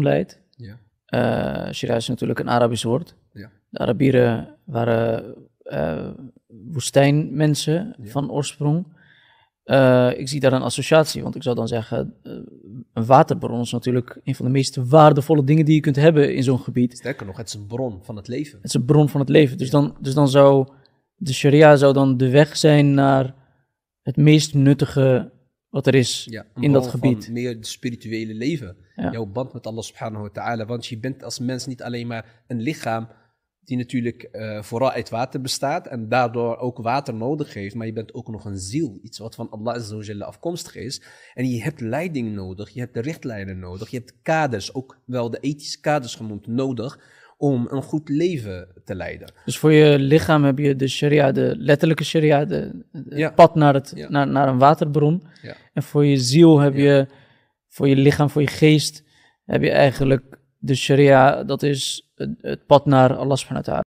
leidt. Ja. Eh, is natuurlijk een Arabisch woord. Ja. De Arabieren waren eh, woestijnmensen van oorsprong. Eh, ik zie daar een associatie, want ik zou dan zeggen, een waterbron is natuurlijk een van de meest waardevolle dingen die je kunt hebben in zo'n gebied. Sterker nog, het is een bron van het leven. Het is een bron van het leven. Dus, dan, dus dan zou de sharia zou dan de weg zijn naar het meest nuttige wat er is in dat gebied. Van meer spirituele leven. Jouw band met Allah subhanahu wa ta'ala. Want je bent als mens niet alleen maar een lichaam die natuurlijk eh, vooral uit water bestaat en daardoor ook water nodig heeft. Maar je bent ook nog een ziel, iets wat van Allah azawajal afkomstig is. En je hebt leiding nodig, je hebt de richtlijnen nodig, je hebt kaders, ook wel de ethische kaders genoemd, nodig om een goed leven te leiden. Dus voor je lichaam heb je de sharia, de letterlijke sharia, de het eh, pad naar, het, naar, naar een waterbron. En voor je ziel heb je, voor je lichaam, voor je geest, heb je eigenlijk de sharia, dat is het, pad naar Allah subhanahu